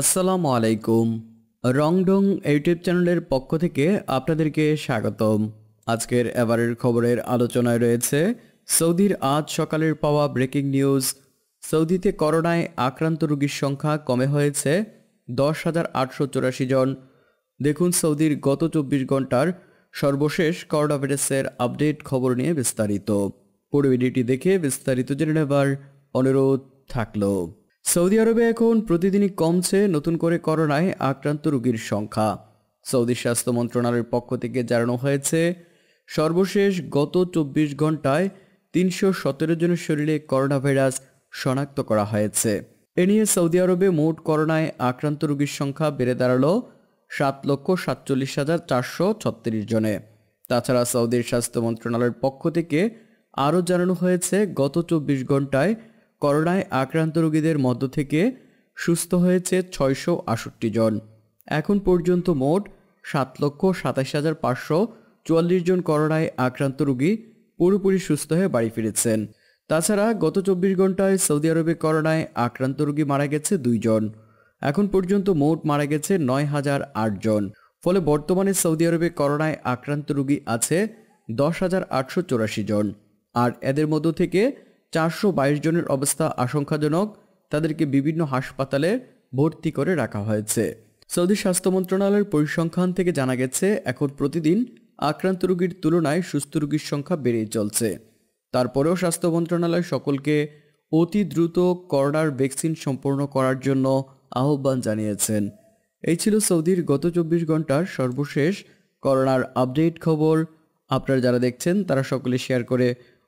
আসসালামু আলাইকুম রংডং ইউটিউব চ্যানেলের পক্ষ থেকে আপনাদেরকে স্বাগতম আজকের এবারের খবরের আলোচনায় রয়েছে সৌদির আজ সকালের পাওয়া ব্রেকিং নিউজ সৌদিতে করোনায় আক্রান্ত রোগীর সংখ্যা কমে হয়েছে দশ হাজার আটশো চুরাশি জন দেখুন সৌদির গত চব্বিশ ঘন্টার সর্বশেষ করোনা ভাইরাসের আপডেট খবর নিয়ে বিস্তারিত পুরো ভিডিওটি দেখে বিস্তারিত জেনে নেবার অনুরোধ থাকলো সৌদি আরবে এখন প্রতিদিনই কমছে নতুন করে করোনায় আক্রান্ত রোগীর সংখ্যা সৌদি স্বাস্থ্য মন্ত্রণালয়ের পক্ষ থেকে জানানো হয়েছে সর্বশেষ গত চব্বিশ ঘন্টায় তিনশো সতেরো জনের শরীরে করোনা ভাইরাস শনাক্ত করা হয়েছে এ নিয়ে সৌদি আরবে মোট করোনায় আক্রান্ত রোগীর সংখ্যা বেড়ে দাঁড়ালো সাত লক্ষ সাতচল্লিশ হাজার চারশো ছত্রিশ জনে তাছাড়া সৌদির স্বাস্থ্য মন্ত্রণালয়ের পক্ষ থেকে আরও জানানো হয়েছে গত চব্বিশ ঘন্টায় করোনায় আক্রান্ত রোগীদের মধ্য থেকে সুস্থ হয়েছে ছয়শো আষট্টি জন এখন পর্যন্ত মোট সাত লক্ষ সাতাশ হাজার পাঁচশো চুয়াল্লিশ জন করোনায় আক্রান্ত রোগী পুরোপুরি সুস্থ হয়ে বাড়ি ফিরেছেন তাছাড়া গত চব্বিশ ঘন্টায় সৌদি আরবে করোনায় আক্রান্ত রোগী মারা গেছে দুইজন এখন পর্যন্ত মোট মারা গেছে নয় হাজার জন ফলে বর্তমানে সৌদি আরবে করোনায় আক্রান্ত রোগী আছে দশ হাজার আটশো চুরাশি জন আর এদের মধ্য থেকে চারশো জনের অবস্থা আশঙ্কাজনক তাদেরকে বিভিন্ন হাসপাতালে ভর্তি করে রাখা হয়েছে সৌদি স্বাস্থ্য মন্ত্রণালয়ের পরিসংখ্যান থেকে জানা গেছে এখন প্রতিদিন আক্রান্ত রুগীর তুলনায় সুস্থ রুগীর সংখ্যা বেড়েই চলছে তারপরেও স্বাস্থ্য মন্ত্রণালয় সকলকে অতি দ্রুত করোনার ভ্যাকসিন সম্পূর্ণ করার জন্য আহ্বান জানিয়েছেন এই ছিল সৌদির গত চব্বিশ ঘন্টার সর্বশেষ করোনার আপডেট খবর আপনারা যারা দেখছেন তারা সকলে শেয়ার করে